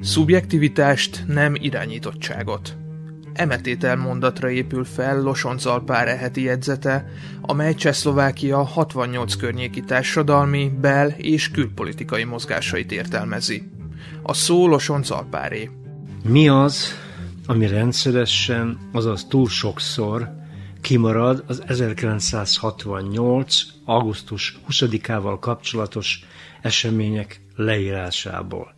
Szubjektivitást, nem irányítottságot. Emetétel mondatra épül fel Alpár eheti jegyzete, amely Csehszlovákia 68 környéki társadalmi, bel- és külpolitikai mozgásait értelmezi. A szó Alpáré. Mi az, ami rendszeresen, azaz túl sokszor kimarad az 1968. augusztus 20-ával kapcsolatos események leírásából.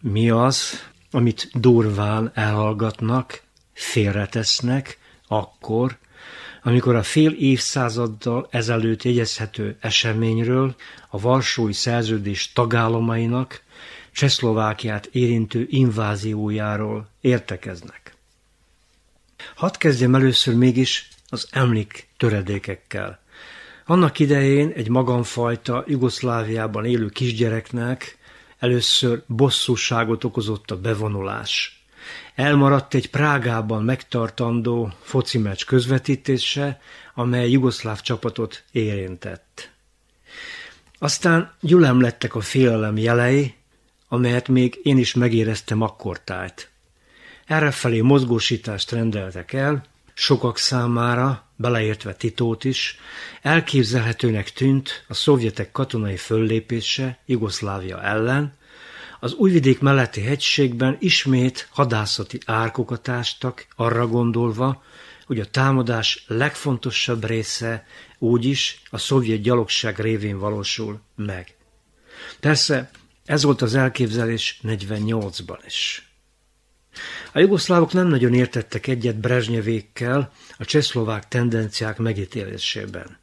Mi az, amit durván elhallgatnak, félretesznek akkor, amikor a fél évszázaddal ezelőtt jegyezhető eseményről a Varsói Szerződés tagállamainak Csehszlovákiát érintő inváziójáról értekeznek. Hadd kezdjem először mégis az emlék töredékekkel. Annak idején egy magamfajta Jugoszláviában élő kisgyereknek először bosszúságot okozott a bevonulás. Elmaradt egy Prágában megtartandó foci meccs közvetítése, amely jugoszláv csapatot érintett. Aztán gyülem lettek a félelem jelei, amelyet még én is megéreztem akkortájt. Errefelé mozgósítást rendeltek el, sokak számára, beleértve Titót is, elképzelhetőnek tűnt a szovjetek katonai föllépése Jugoszlávia ellen, az újvidék melletti hegységben ismét hadászati árkokat ástak, arra gondolva, hogy a támadás legfontosabb része úgyis a szovjet gyalogság révén valósul meg. Persze ez volt az elképzelés 48-ban is. A jugoszlávok nem nagyon értettek egyet Brezsnyevékkel a csehszlovák tendenciák megítélésében.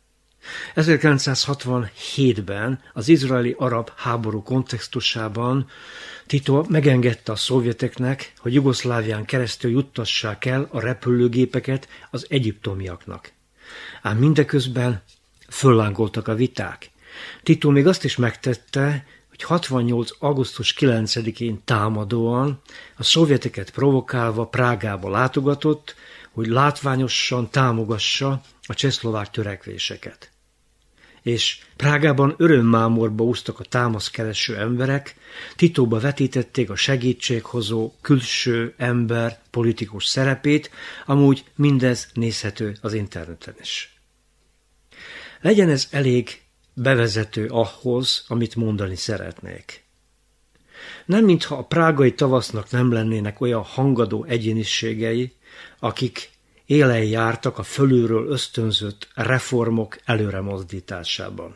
1967-ben az izraeli arab háború kontextusában Tito megengedte a szovjeteknek, hogy Jugoszlávián keresztül juttassák el a repülőgépeket az egyiptomiaknak. Ám mindeközben föllángoltak a viták. Tito még azt is megtette, hogy 68. augusztus 9-én támadóan, a szovjeteket provokálva Prágába látogatott, hogy látványosan támogassa a csehszlovák törekvéseket. És Prágában örömmámorba úsztak a támaszkereső emberek, titóba vetítették a segítséghozó külső ember politikus szerepét, amúgy mindez nézhető az interneten is. Legyen ez elég bevezető ahhoz, amit mondani szeretnék. Nem mintha a prágai tavasznak nem lennének olyan hangadó egyéniségei, akik élen jártak a fölülről ösztönzött reformok előremozdításában.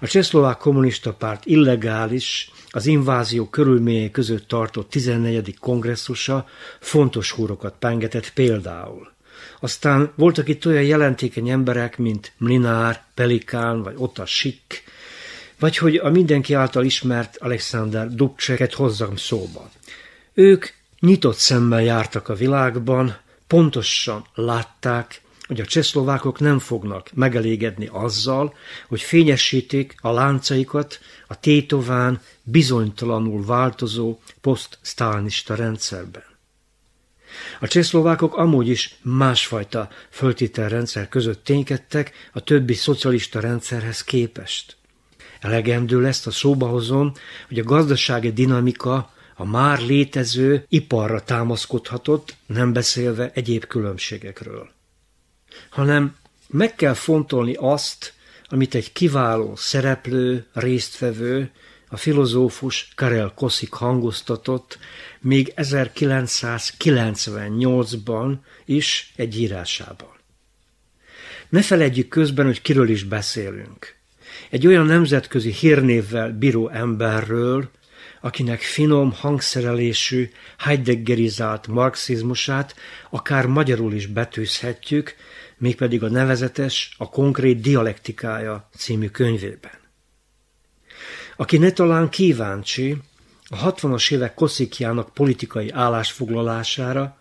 A Csehszlovák Kommunista Párt illegális, az invázió körülményei között tartott 14. kongresszusa fontos húrokat pengetett például. Aztán voltak itt olyan jelentékeny emberek, mint Mlinár, Pelikán, vagy Ota Sik, vagy hogy a mindenki által ismert Alexander Dubcseket hozzam szóba. Ők nyitott szemmel jártak a világban, pontosan látták, hogy a csehszlovákok nem fognak megelégedni azzal, hogy fényesítik a láncaikat a tétován bizonytalanul változó poszt rendszerben. A csehszlovákok amúgy is másfajta föltételrendszer között ténykedtek a többi szocialista rendszerhez képest. Elegendő lesz, a szóba hozom, hogy a gazdasági dinamika a már létező iparra támaszkodhatott, nem beszélve egyéb különbségekről. Hanem meg kell fontolni azt, amit egy kiváló szereplő, résztvevő, a filozófus Karel Koszik hangoztatott még 1998-ban is egy írásában. Ne felejtjük közben, hogy kiről is beszélünk. Egy olyan nemzetközi hírnévvel bíró emberről, akinek finom, hangszerelésű, heideggerizált marxizmusát akár magyarul is betűzhetjük, mégpedig a nevezetes, a konkrét dialektikája című könyvében aki ne talán kíváncsi a 60-as évek koszikjának politikai állásfoglalására,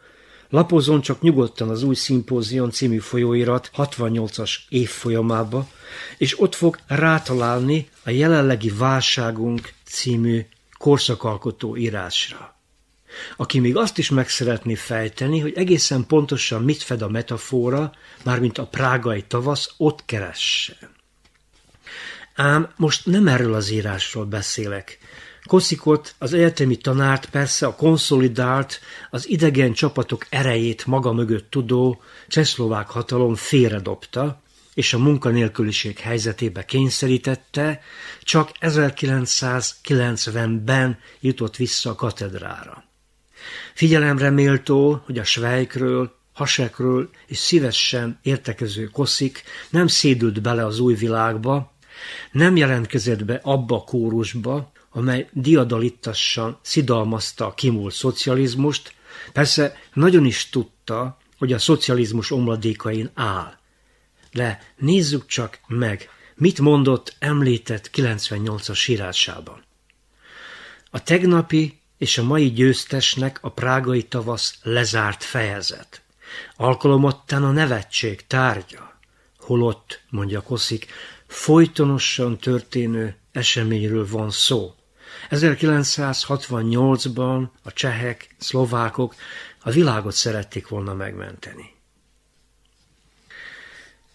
lapozon csak nyugodtan az új szimpózion című folyóirat 68-as évfolyamába, és ott fog rátalálni a jelenlegi válságunk című korszakalkotó írásra. Aki még azt is meg szeretné fejteni, hogy egészen pontosan mit fed a metafora, mármint a prágai tavasz, ott keressen. Ám most nem erről az írásról beszélek. Koszikot, az egyetemi tanárt persze a konszolidált, az idegen csapatok erejét maga mögött tudó csehszlovák hatalom félredobta, és a munkanélküliség helyzetébe kényszerítette, csak 1990-ben jutott vissza a katedrára. Figyelemre méltó, hogy a Svejkről, Hasekről és szívesen értekező Koszik nem szédült bele az új világba, nem jelentkezett be abba a kórusba, amely diadalittassan szidalmazta a kimúlt szocializmust, persze nagyon is tudta, hogy a szocializmus omladékain áll. De nézzük csak meg, mit mondott említett 98-as írásában. A tegnapi és a mai győztesnek a prágai tavasz lezárt fejezet. Alkalomattán a nevetség tárgya. Holott, mondja Koszik, folytonosan történő eseményről van szó. 1968-ban a csehek, szlovákok a világot szerették volna megmenteni.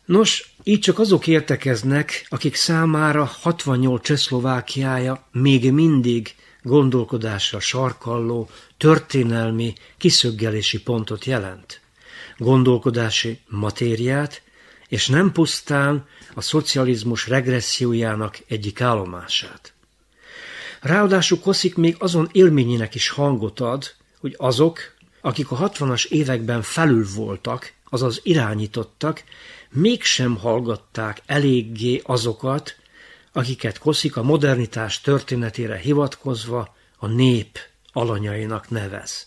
Nos, így csak azok értekeznek, akik számára 68 Csehszlovákiája még mindig gondolkodásra sarkalló, történelmi, kiszöggelési pontot jelent. Gondolkodási matériát, és nem pusztán a szocializmus regressziójának egyik állomását. Ráadásul Koszik még azon élményének is hangot ad, hogy azok, akik a 60-as években felül voltak, azaz irányítottak, mégsem hallgatták eléggé azokat, akiket Koszik a modernitás történetére hivatkozva a nép alanyainak nevez.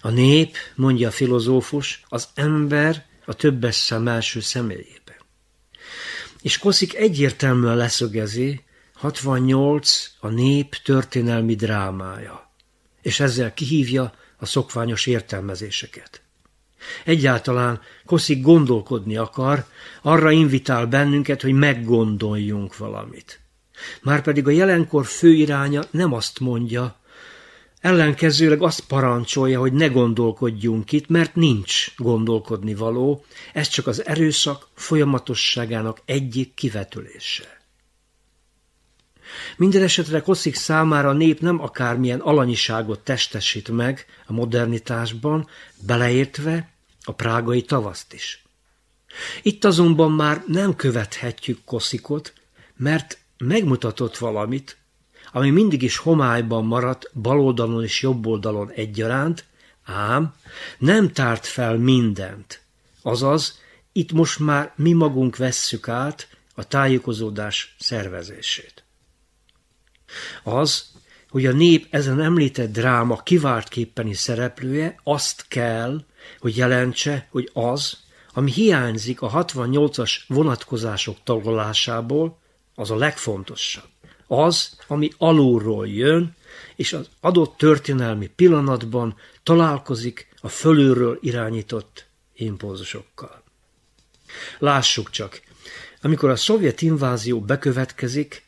A nép, mondja a filozófus, az ember a többes szám első személyében. És Koszik egyértelműen leszögezi, 68 a nép történelmi drámája, és ezzel kihívja a szokványos értelmezéseket. Egyáltalán Koszik gondolkodni akar, arra invitál bennünket, hogy meggondoljunk valamit. Márpedig a jelenkor főiránya nem azt mondja, Ellenkezőleg azt parancsolja, hogy ne gondolkodjunk itt, mert nincs gondolkodni való, ez csak az erőszak folyamatosságának egyik kivetülése. Minden esetre Koszik számára a nép nem akármilyen alanyiságot testesít meg a modernitásban, beleértve a prágai tavaszt is. Itt azonban már nem követhetjük Koszikot, mert megmutatott valamit, ami mindig is homályban maradt baloldalon és jobboldalon egyaránt, ám nem tárt fel mindent. Azaz, itt most már mi magunk vesszük át a tájékozódás szervezését. Az, hogy a nép ezen említett dráma kiváltképpeni szereplője azt kell, hogy jelentse, hogy az, ami hiányzik a 68-as vonatkozások tagolásából, az a legfontosabb az, ami alulról jön, és az adott történelmi pillanatban találkozik a fölülről irányított impulzusokkal. Lássuk csak, amikor a szovjet invázió bekövetkezik,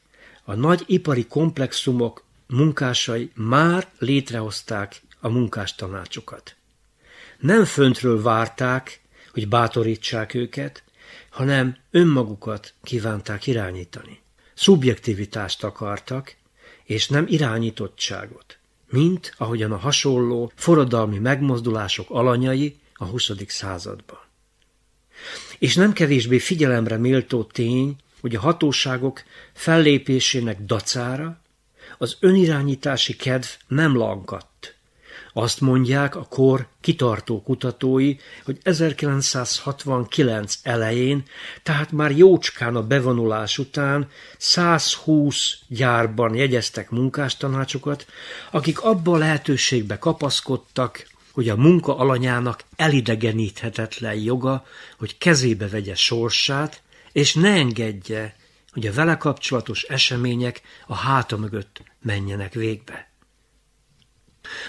a nagy ipari komplexumok munkásai már létrehozták a munkástanácsokat. Nem föntről várták, hogy bátorítsák őket, hanem önmagukat kívánták irányítani. Szubjektivitást akartak, és nem irányítottságot, mint ahogyan a hasonló forradalmi megmozdulások alanyai a 20. században. És nem kevésbé figyelemre méltó tény, hogy a hatóságok fellépésének dacára az önirányítási kedv nem lankadt, azt mondják a kor kitartó kutatói, hogy 1969 elején, tehát már jócskán a bevonulás után 120 gyárban jegyeztek munkástanácsokat, akik abba a lehetőségbe kapaszkodtak, hogy a munka alanyának elidegeníthetetlen joga, hogy kezébe vegye sorsát, és ne engedje, hogy a vele kapcsolatos események a háta mögött menjenek végbe.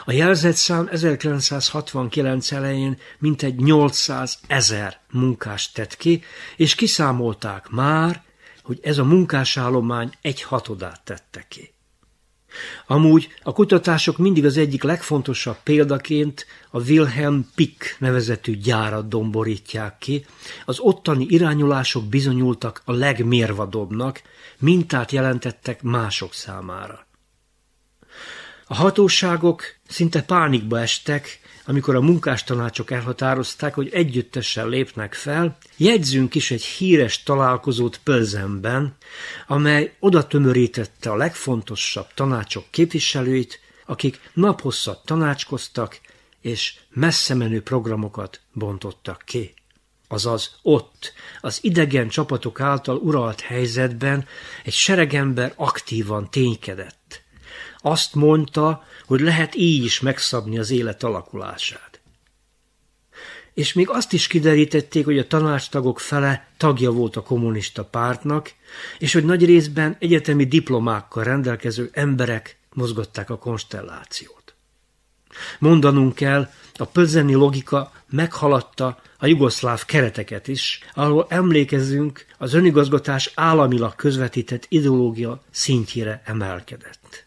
A jelzetszám 1969 elején mintegy 800 ezer munkást tett ki, és kiszámolták már, hogy ez a munkásállomány egy hatodát tette ki. Amúgy a kutatások mindig az egyik legfontosabb példaként a Wilhelm Pick nevezetű gyárat domborítják ki. Az ottani irányulások bizonyultak a legmérvadóbbnak, mintát jelentettek mások számára. A hatóságok szinte pánikba estek, amikor a munkástanácsok elhatározták, hogy együttesen lépnek fel, jegyzünk is egy híres találkozót Pölzenben, amely oda tömörítette a legfontosabb tanácsok képviselőit, akik naphosszat tanácskoztak, és messze menő programokat bontottak ki. Azaz ott, az idegen csapatok által uralt helyzetben egy seregember aktívan ténykedett azt mondta, hogy lehet így is megszabni az élet alakulását. És még azt is kiderítették, hogy a tanácstagok fele tagja volt a kommunista pártnak, és hogy nagy részben egyetemi diplomákkal rendelkező emberek mozgatták a konstellációt. Mondanunk kell, a pölzeni logika meghaladta a jugoszláv kereteket is, ahol emlékezünk az önigazgatás államilag közvetített ideológia szintjére emelkedett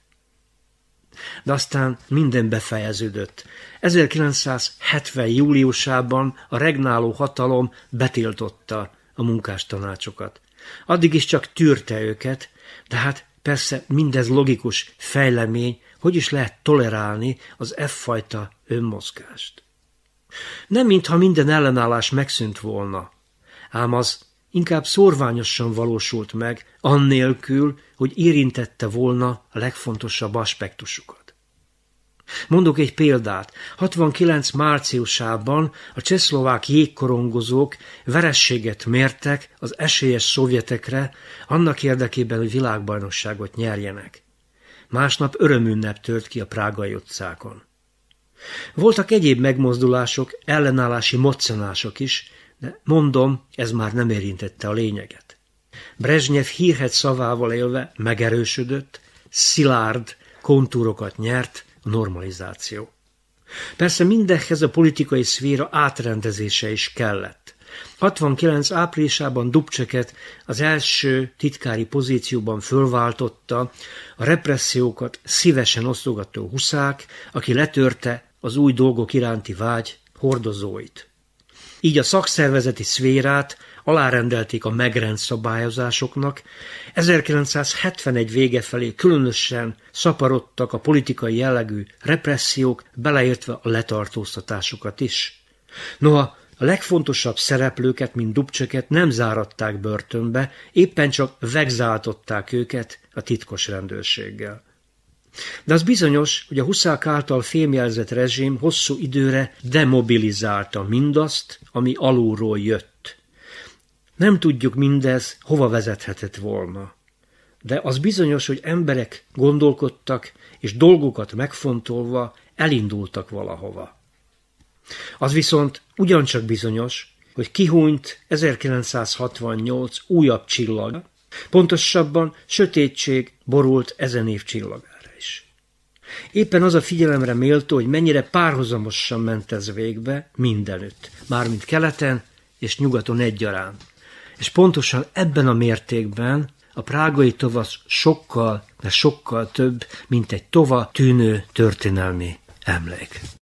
de aztán minden befejeződött. 1970. júliusában a regnáló hatalom betiltotta a munkástanácsokat. Addig is csak tűrte őket, de hát persze mindez logikus fejlemény, hogy is lehet tolerálni az F-fajta önmozgást. Nem mintha minden ellenállás megszűnt volna, ám az inkább szorványosan valósult meg, annélkül, hogy érintette volna a legfontosabb aspektusukat. Mondok egy példát. 69 márciusában a csehszlovák jégkorongozók verességet mértek az esélyes szovjetekre annak érdekében, hogy világbajnokságot nyerjenek. Másnap örömünnep tört ki a prágai utcákon. Voltak egyéb megmozdulások, ellenállási moccanások is, de mondom, ez már nem érintette a lényeget. Brezsnyev hírhet szavával élve megerősödött, szilárd kontúrokat nyert a normalizáció. Persze mindehhez a politikai szféra átrendezése is kellett. 69. áprilisában Dubcseket az első titkári pozícióban fölváltotta a repressziókat szívesen osztogató huszák, aki letörte az új dolgok iránti vágy hordozóit. Így a szakszervezeti szférát alárendelték a megrendszabályozásoknak, 1971 vége felé különösen szaporodtak a politikai jellegű repressziók, beleértve a letartóztatásokat is. Noha a legfontosabb szereplőket, mint Dubcsöket nem záratták börtönbe, éppen csak vegzáltották őket a titkos rendőrséggel. De az bizonyos, hogy a huszák által fémjelzett rezsim hosszú időre demobilizálta mindazt, ami alulról jött. Nem tudjuk mindez, hova vezethetett volna. De az bizonyos, hogy emberek gondolkodtak, és dolgokat megfontolva elindultak valahova. Az viszont ugyancsak bizonyos, hogy kihúnyt 1968 újabb csillag, pontosabban sötétség borult ezen év csillagát. Éppen az a figyelemre méltó, hogy mennyire párhuzamosan ment ez végbe mindenütt, mármint keleten és nyugaton egyaránt. És pontosan ebben a mértékben a prágai tovasz sokkal, de sokkal több, mint egy tova tűnő történelmi emlék.